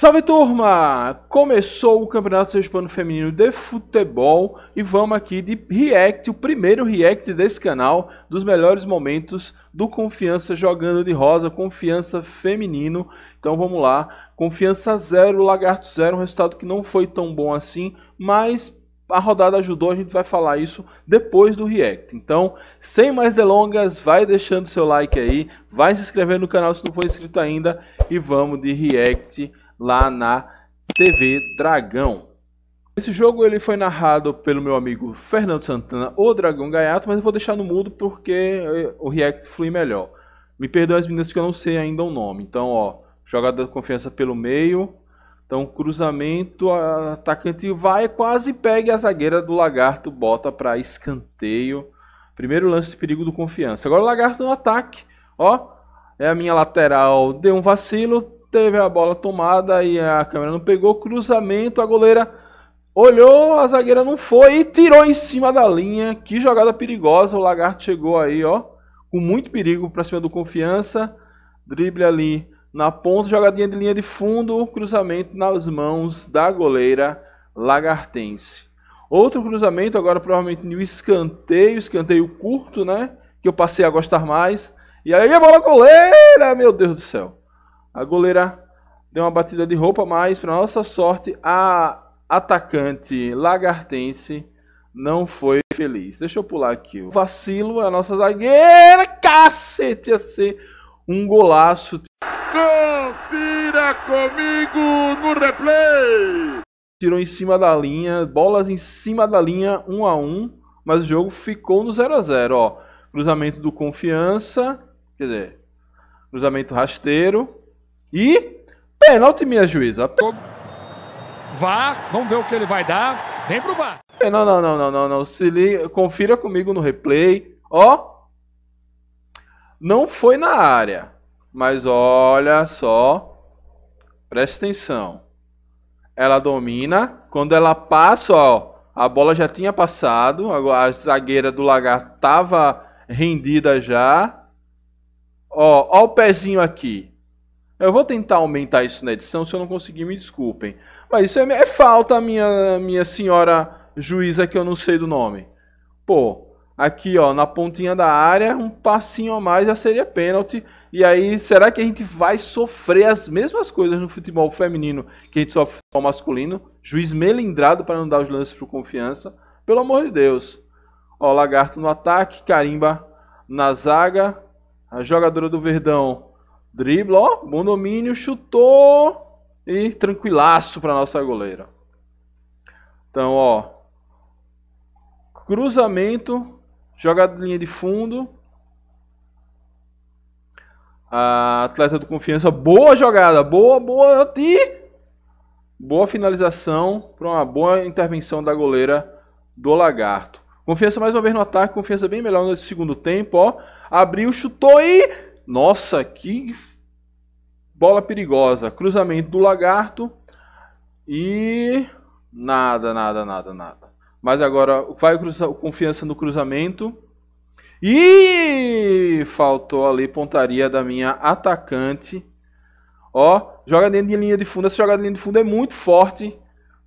Salve turma! Começou o Campeonato Sergipano Feminino de Futebol e vamos aqui de react, o primeiro react desse canal, dos melhores momentos do Confiança jogando de rosa, Confiança feminino. Então vamos lá, Confiança zero, Lagarto zero, um resultado que não foi tão bom assim, mas a rodada ajudou, a gente vai falar isso depois do react. Então, sem mais delongas, vai deixando seu like aí, vai se inscrevendo no canal se não for inscrito ainda e vamos de react lá na TV Dragão. Esse jogo ele foi narrado pelo meu amigo Fernando Santana, o Dragão Gaiato, mas eu vou deixar no mudo porque eh, o react flui melhor. Me perdoe as meninas que eu não sei ainda o nome. Então, ó, jogada de confiança pelo meio. Então, cruzamento, atacante vai, quase pega a zagueira do Lagarto, bota para escanteio. Primeiro lance de perigo do confiança. Agora o Lagarto no ataque, ó, é a minha lateral, deu um vacilo, teve a bola tomada e a câmera não pegou, cruzamento, a goleira olhou, a zagueira não foi e tirou em cima da linha. Que jogada perigosa, o Lagarto chegou aí, ó, com muito perigo para cima do Confiança. Drible ali na ponta, jogadinha de linha de fundo, cruzamento nas mãos da goleira lagartense. Outro cruzamento agora provavelmente no escanteio, escanteio curto, né? Que eu passei a gostar mais. E aí a bola goleira, meu Deus do céu. A goleira deu uma batida de roupa, mas, para nossa sorte, a atacante lagartense não foi feliz. Deixa eu pular aqui. O vacilo é a nossa zagueira. Cacete, ia ser um golaço. Confira comigo no replay. Tirou em cima da linha, bolas em cima da linha, 1 um a 1 um, mas o jogo ficou no 0 a 0 ó. Cruzamento do Confiança, quer dizer, cruzamento rasteiro, e pênalti, minha juíza. Vá, vamos ver o que ele vai dar. Vem pro VAR. É, não, não, não, não, não, não. Se Confira comigo no replay. Ó. Não foi na área. Mas olha só. Presta atenção. Ela domina. Quando ela passa, ó. A bola já tinha passado. A zagueira do lagarto tava rendida já. Ó, ó o pezinho aqui. Eu vou tentar aumentar isso na edição, se eu não conseguir, me desculpem. Mas isso é, é falta, minha, minha senhora juíza, que eu não sei do nome. Pô, aqui ó, na pontinha da área, um passinho a mais já seria pênalti. E aí, será que a gente vai sofrer as mesmas coisas no futebol feminino que a gente sofre no futebol masculino? Juiz melindrado para não dar os lances para confiança. Pelo amor de Deus. Ó, Lagarto no ataque, Carimba na zaga. A jogadora do Verdão Dribla, ó, bom domínio, chutou e tranquilaço para nossa goleira. Então, ó, cruzamento, jogada de linha de fundo. A atleta do confiança, boa jogada, boa, boa e boa finalização para uma boa intervenção da goleira do Lagarto. Confiança mais uma vez no ataque, confiança bem melhor nesse segundo tempo, ó. Abriu, chutou e nossa, que bola perigosa. Cruzamento do Lagarto. E nada, nada, nada, nada. Mas agora vai cruzar, confiança no cruzamento. E faltou ali pontaria da minha atacante. Ó, joga dentro de linha de fundo. Essa jogada de linha de fundo é muito forte,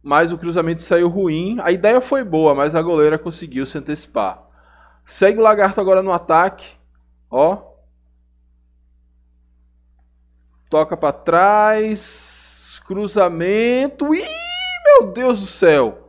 mas o cruzamento saiu ruim. A ideia foi boa, mas a goleira conseguiu se antecipar. Segue o Lagarto agora no ataque. Ó, Toca para trás. Cruzamento. Ih, meu Deus do céu.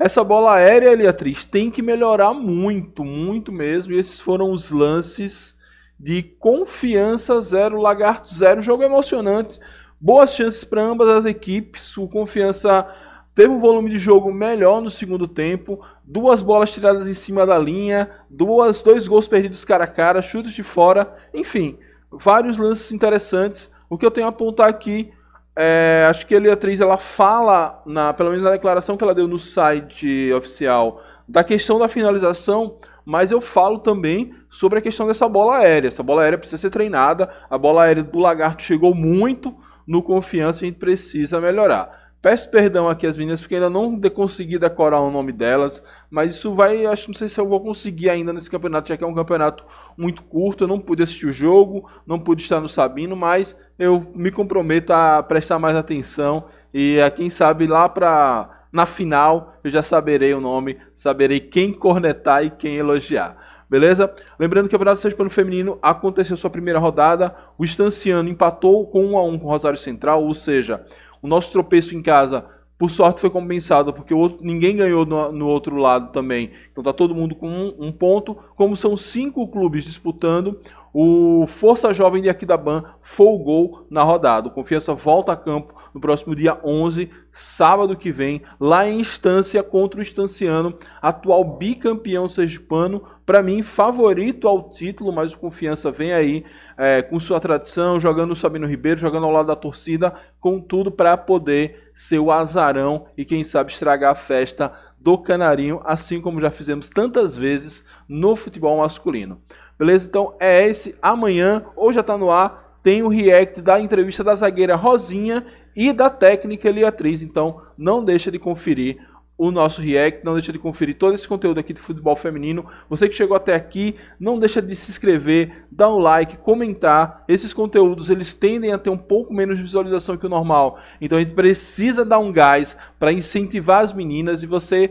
Essa bola aérea, Eliatriz, tem que melhorar muito, muito mesmo. E esses foram os lances de confiança zero, lagarto zero. Jogo emocionante. Boas chances para ambas as equipes. O confiança teve um volume de jogo melhor no segundo tempo, duas bolas tiradas em cima da linha, duas, dois gols perdidos cara a cara, chutes de fora, enfim, vários lances interessantes. O que eu tenho a apontar aqui é, acho que a atriz ela fala, na, pelo menos na declaração que ela deu no site oficial, da questão da finalização, mas eu falo também sobre a questão dessa bola aérea. Essa bola aérea precisa ser treinada, a bola aérea do Lagarto chegou muito no confiança, a gente precisa melhorar. Peço perdão aqui às meninas, porque ainda não consegui decorar o nome delas, mas isso vai, acho não sei se eu vou conseguir ainda nesse campeonato, já que é um campeonato muito curto, eu não pude assistir o jogo, não pude estar no Sabino, mas eu me comprometo a prestar mais atenção e a eh, quem sabe lá para na final eu já saberei o nome, saberei quem cornetar e quem elogiar. Beleza? Lembrando que o Campeonato Sergipano Feminino aconteceu sua primeira rodada, o Estanciano empatou com 1 a 1 com o Rosário Central, ou seja, o nosso tropeço em casa, por sorte, foi compensado, porque outro, ninguém ganhou no, no, outro lado também. Então tá todo mundo com um, um, ponto. Como são cinco clubes disputando, o Força Jovem de Aquidaban folgou na rodada. O Confiança volta a campo no próximo dia 11 sábado que vem, lá em Instância contra o Estanciano, atual bicampeão sergipano, para mim favorito ao título, mas o Confiança vem aí é, com sua tradição, jogando o Sabino Ribeiro, jogando ao lado da torcida, com tudo para poder ser o azarão e quem sabe estragar a festa do Canarinho, assim como já fizemos tantas vezes no futebol masculino. Beleza? Então é esse amanhã ou já está no ar tem o react da entrevista da zagueira Rosinha e da técnica Eliatriz. Então, não deixa de conferir o nosso react, não deixa de conferir todo esse conteúdo aqui de futebol feminino. Você que chegou até aqui, não deixa de se inscrever, dar um like, comentar. Esses conteúdos eles tendem a ter um pouco menos de visualização que o normal. Então a gente precisa dar um gás para incentivar as meninas e você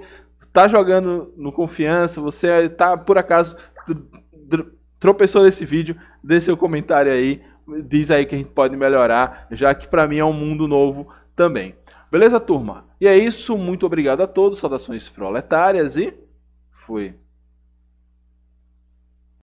tá jogando no confiança, você tá por acaso tropeçou nesse vídeo, dê seu comentário aí diz aí que a gente pode melhorar, já que para mim é um mundo novo também. Beleza, turma? E é isso. Muito obrigado a todos. Saudações proletárias e fui.